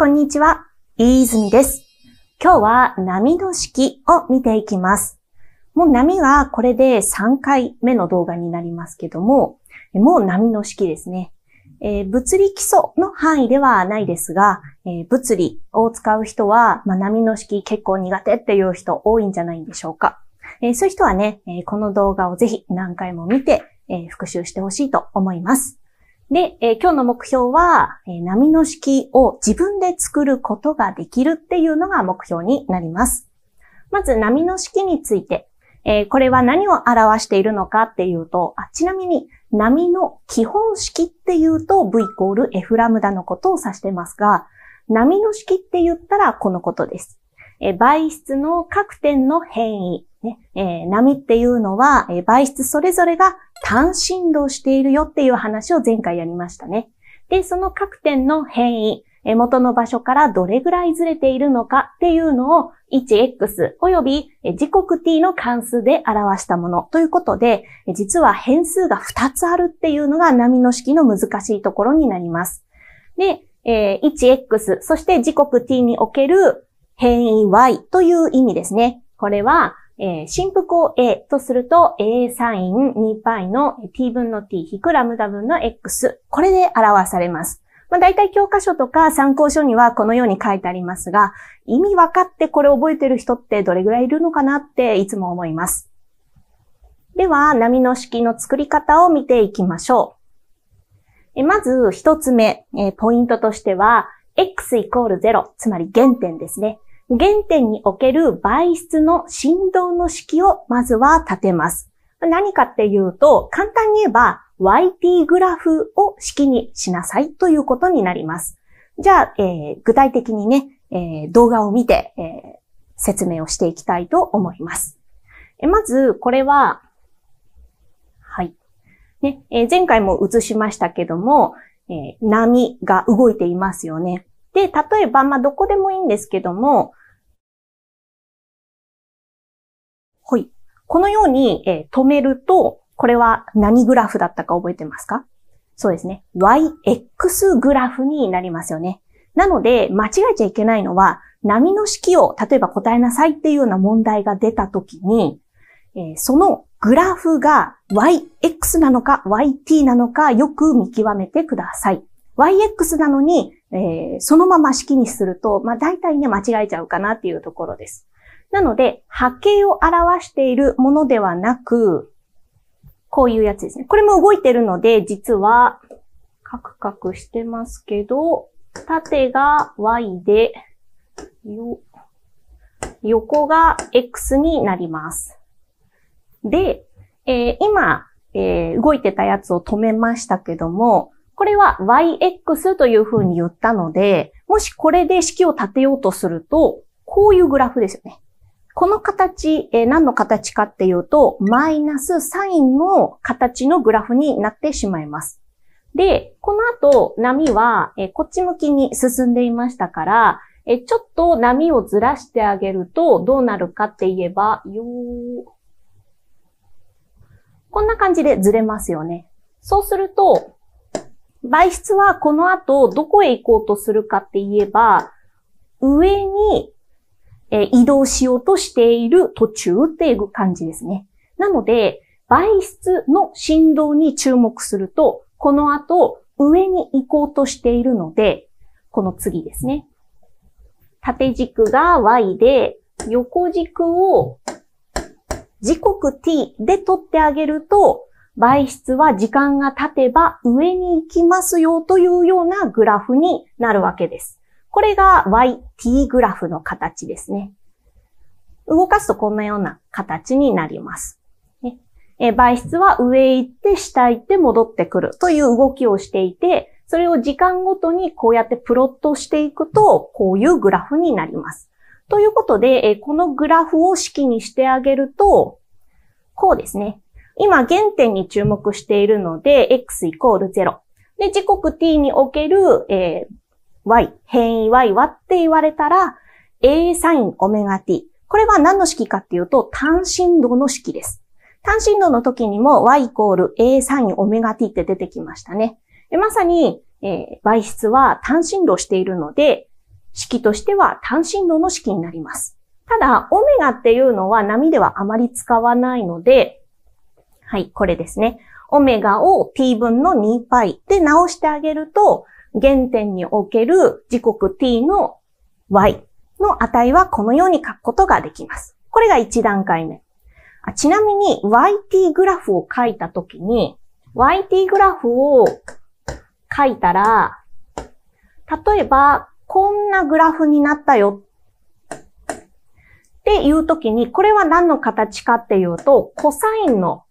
こんにちは、飯泉です。今日は波の式を見ていきます。もう波はこれで3回目の動画になりますけども、もう波の式ですね。えー、物理基礎の範囲ではないですが、えー、物理を使う人は、まあ、波の式結構苦手っていう人多いんじゃないんでしょうか。えー、そういう人はね、えこの動画をぜひ何回も見て、え復習してほしいと思います。で、えー、今日の目標は、えー、波の式を自分で作ることができるっていうのが目標になります。まず波の式について、えー、これは何を表しているのかっていうと、あちなみに波の基本式っていうと V イコール F ラムダのことを指してますが、波の式って言ったらこのことです。え倍質の各点の変異ねえー、波っていうのは、えー、媒質それぞれが単振動しているよっていう話を前回やりましたね。で、その各点の変異、えー、元の場所からどれぐらいずれているのかっていうのを 1x および時刻 t の関数で表したものということで、実は変数が2つあるっていうのが波の式の難しいところになります。で、1x、そして時刻 t における変異 y という意味ですね。これは、えー、振幅を A とすると A サイン 2π の t 分の t 引くラムダ分の x。これで表されます。まあ、大体教科書とか参考書にはこのように書いてありますが、意味分かってこれ覚えてる人ってどれぐらいいるのかなっていつも思います。では、波の式の作り方を見ていきましょう。えまず、一つ目、えー、ポイントとしては、x イコール0、つまり原点ですね。原点における倍質の振動の式をまずは立てます。何かっていうと、簡単に言えば YT グラフを式にしなさいということになります。じゃあ、えー、具体的にね、えー、動画を見て、えー、説明をしていきたいと思います。えまず、これは、はい。ね、え前回も映しましたけども、え波が動いていますよね。で、例えば、まあ、どこでもいいんですけども、このように、えー、止めると、これは何グラフだったか覚えてますかそうですね。yx グラフになりますよね。なので、間違えちゃいけないのは、波の式を、例えば答えなさいっていうような問題が出たときに、えー、そのグラフが yx なのか yt なのかよく見極めてください。yx なのに、えー、そのまま式にすると、まあ大体ね、間違えちゃうかなっていうところです。なので、波形を表しているものではなく、こういうやつですね。これも動いてるので、実は、カクカクしてますけど、縦が y で、横が x になります。で、えー、今、えー、動いてたやつを止めましたけども、これは yx という風に言ったので、もしこれで式を立てようとすると、こういうグラフですよね。この形、えー、何の形かっていうと、マイナスサインの形のグラフになってしまいます。で、この後、波は、えー、こっち向きに進んでいましたから、えー、ちょっと波をずらしてあげると、どうなるかって言えば、よこんな感じでずれますよね。そうすると、倍質はこの後、どこへ行こうとするかって言えば、上にえー、移動しようとしている途中っていう感じですね。なので、媒質の振動に注目すると、この後、上に行こうとしているので、この次ですね。縦軸が y で、横軸を時刻 t で取ってあげると、媒質は時間が経てば上に行きますよというようなグラフになるわけです。これが YT グラフの形ですね。動かすとこんなような形になります。ね、え倍質は上行って下行って戻ってくるという動きをしていて、それを時間ごとにこうやってプロットしていくと、こういうグラフになります。ということで、このグラフを式にしてあげると、こうですね。今、原点に注目しているので、x イコール0。で、時刻 t における、えー、y、変異 y はって言われたら、a サインオメガ t。これは何の式かっていうと、単振動の式です。単振動の時にも y イコール a サインオメガ t って出てきましたね。まさに、えー、y 質は単振動しているので、式としては単振動の式になります。ただ、オメガっていうのは波ではあまり使わないので、はい、これですね。オメガを t 分の 2π で直してあげると、原点における時刻 t の y の値はこのように書くことができます。これが1段階目。あちなみに yt グラフを書いたときに、yt グラフを書いたら、例えば、こんなグラフになったよっていうときに、これは何の形かっていうと、コサインの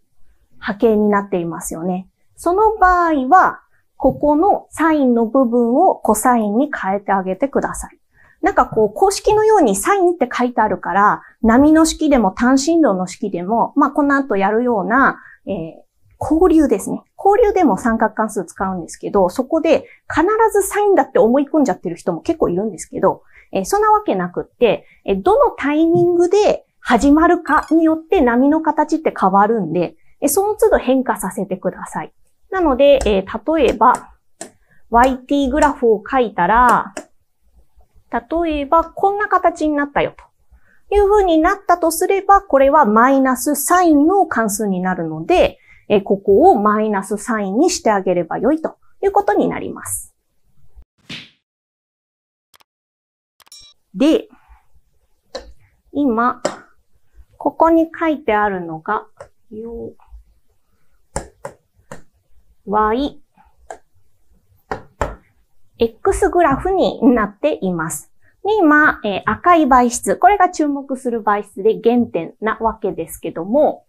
波形になっていますよね。その場合は、ここのサインの部分をコサインに変えてあげてください。なんかこう、公式のようにサインって書いてあるから、波の式でも単振動の式でも、まあこの後やるような、えー、交流ですね。交流でも三角関数使うんですけど、そこで必ずサインだって思い込んじゃってる人も結構いるんですけど、えー、そんなわけなくって、えー、どのタイミングで始まるかによって波の形って変わるんで、えー、その都度変化させてください。なので、えー、例えば、YT グラフを書いたら、例えば、こんな形になったよという風になったとすれば、これはマイナスサインの関数になるので、えここをマイナスサインにしてあげればよいということになります。で、今、ここに書いてあるのが、よ y、x グラフになっています。で、今、えー、赤い倍質、これが注目する倍質で原点なわけですけども、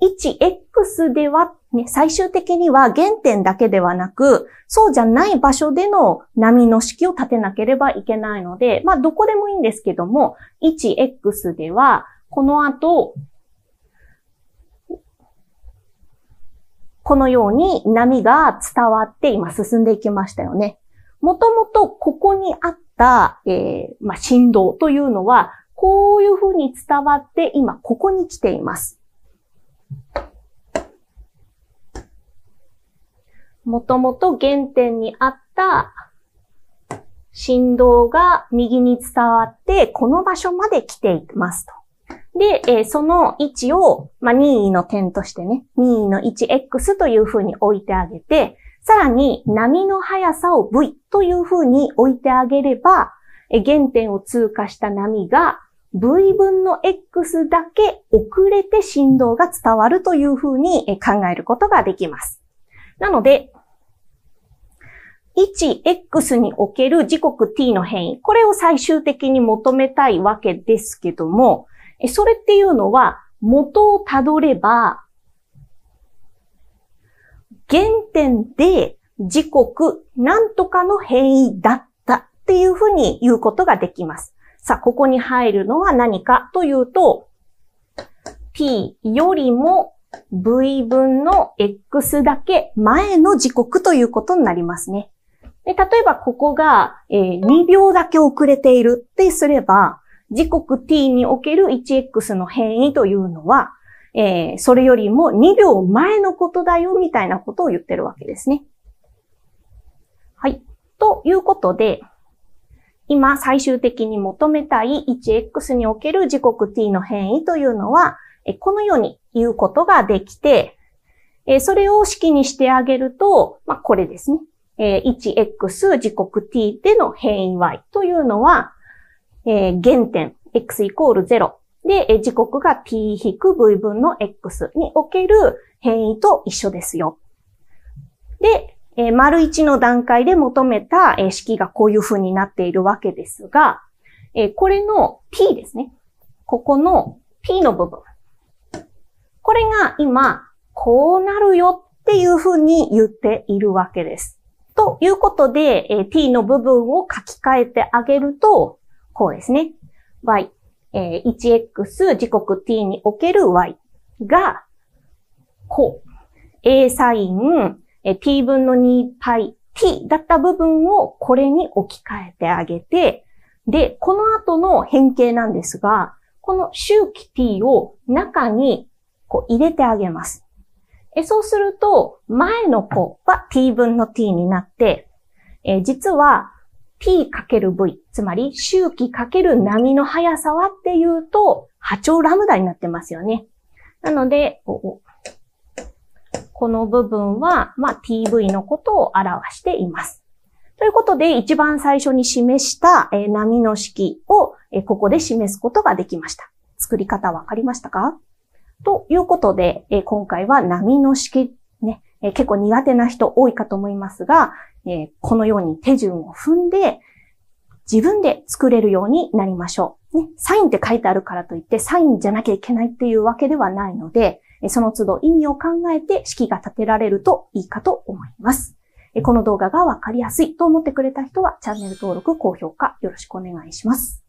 1x では、ね、最終的には原点だけではなく、そうじゃない場所での波の式を立てなければいけないので、まあ、どこでもいいんですけども、1x では、この後、このように波が伝わって今進んでいきましたよね。もともとここにあった、えー、まあ、振動というのは、こういうふうに伝わって今ここに来ています。もともと原点にあった振動が右に伝わって、この場所まで来ていますと。で、えー、その位置を、まあ、任意の点としてね、任意の 1x というふうに置いてあげて、さらに波の速さを v というふうに置いてあげれば、え原点を通過した波が v 分の x だけ遅れて振動が伝わるというふうに考えることができます。なので、1x における時刻 t の変異、これを最終的に求めたいわけですけども、それっていうのは、元をたどれば、原点で時刻何とかの変異だったっていうふうに言うことができます。さあ、ここに入るのは何かというと、p よりも v 分の x だけ前の時刻ということになりますね。で例えばここが、えー、2秒だけ遅れているってすれば、時刻 t における 1x の変異というのは、えー、それよりも2秒前のことだよ、みたいなことを言ってるわけですね。はい。ということで、今最終的に求めたい 1x における時刻 t の変異というのは、このように言うことができて、それを式にしてあげると、まあ、これですね。1x 時刻 t での変異 y というのは、えー、原点、x イコール0。で、時刻が t 引く v 分の x における変異と一緒ですよ。で、えー、丸1の段階で求めた、え式がこういう風になっているわけですが、えー、これの p ですね。ここの p の部分。これが今、こうなるよっていう風に言っているわけです。ということで、え t の部分を書き換えてあげると、こうですね。y、えー、1x 時刻 t における y が、こう。a サイン、え t 分の 2π t だった部分をこれに置き換えてあげて、で、この後の変形なんですが、この周期 t を中にこう入れてあげます。えそうすると、前の子は t 分の t になって、え実は p×v、つまり周期×波の速さはっていうと、波長ラムダになってますよね。なので、この部分は、まあ、tv のことを表しています。ということで、一番最初に示した、え波の式を、えここで示すことができました。作り方わかりましたかということで、え今回は波の式、ね、え結構苦手な人多いかと思いますが、えこのように手順を踏んで、自分で作れるようになりましょう。ね、サインって書いてあるからといって、サインじゃなきゃいけないっていうわけではないので、その都度意味を考えて式が立てられるといいかと思います。この動画がわかりやすいと思ってくれた人はチャンネル登録、高評価よろしくお願いします。